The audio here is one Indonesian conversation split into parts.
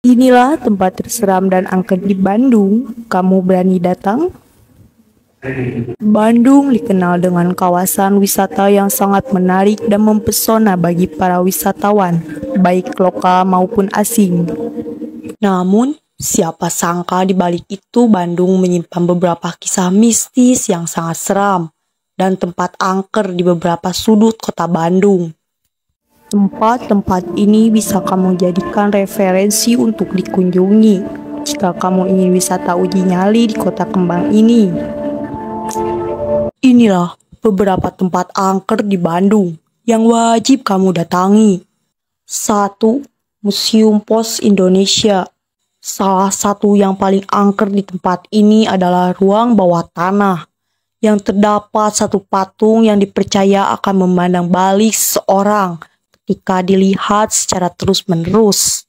Inilah tempat terseram dan angker di Bandung. Kamu berani datang? Bandung dikenal dengan kawasan wisata yang sangat menarik dan mempesona bagi para wisatawan, baik lokal maupun asing. Namun, siapa sangka di balik itu Bandung menyimpan beberapa kisah mistis yang sangat seram dan tempat angker di beberapa sudut kota Bandung. Tempat-tempat ini bisa kamu jadikan referensi untuk dikunjungi jika kamu ingin wisata uji nyali di kota kembang ini. Inilah beberapa tempat angker di Bandung yang wajib kamu datangi. 1. Museum Pos Indonesia Salah satu yang paling angker di tempat ini adalah ruang bawah tanah yang terdapat satu patung yang dipercaya akan memandang balik seorang ketika dilihat secara terus-menerus.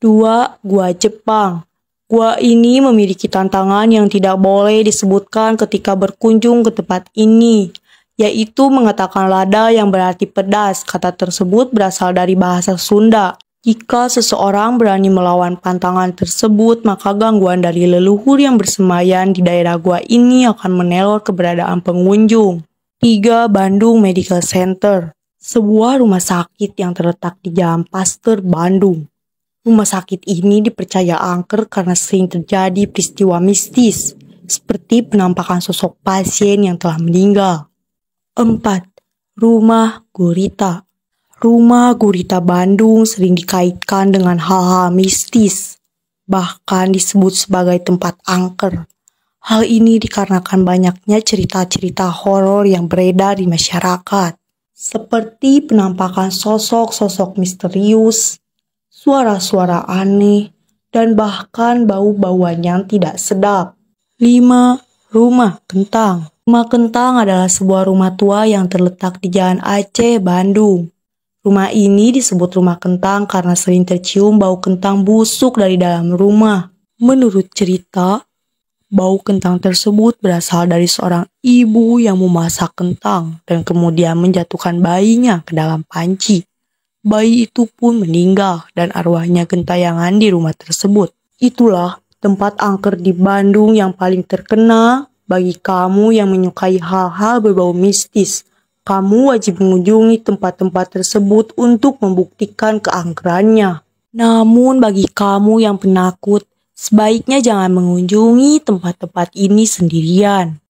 2. Gua Jepang. Gua ini memiliki tantangan yang tidak boleh disebutkan ketika berkunjung ke tempat ini, yaitu mengatakan lada yang berarti pedas. Kata tersebut berasal dari bahasa Sunda. Jika seseorang berani melawan pantangan tersebut, maka gangguan dari leluhur yang bersemayan di daerah gua ini akan menelor keberadaan pengunjung. 3. Bandung Medical Center sebuah rumah sakit yang terletak di Jalan Pasteur, Bandung. Rumah sakit ini dipercaya angker karena sering terjadi peristiwa mistis, seperti penampakan sosok pasien yang telah meninggal. 4. Rumah Gurita Rumah Gurita Bandung sering dikaitkan dengan hal-hal mistis, bahkan disebut sebagai tempat angker. Hal ini dikarenakan banyaknya cerita-cerita horor yang beredar di masyarakat seperti penampakan sosok-sosok misterius, suara-suara aneh, dan bahkan bau-bauan yang tidak sedap. 5. Rumah Kentang Rumah Kentang adalah sebuah rumah tua yang terletak di Jalan Aceh, Bandung. Rumah ini disebut rumah kentang karena sering tercium bau kentang busuk dari dalam rumah. Menurut cerita, Bau kentang tersebut berasal dari seorang ibu yang memasak kentang dan kemudian menjatuhkan bayinya ke dalam panci. Bayi itu pun meninggal dan arwahnya gentayangan di rumah tersebut. Itulah tempat angker di Bandung yang paling terkenal bagi kamu yang menyukai hal-hal berbau mistis. Kamu wajib mengunjungi tempat-tempat tersebut untuk membuktikan keangkerannya. Namun bagi kamu yang penakut Sebaiknya jangan mengunjungi tempat-tempat ini sendirian.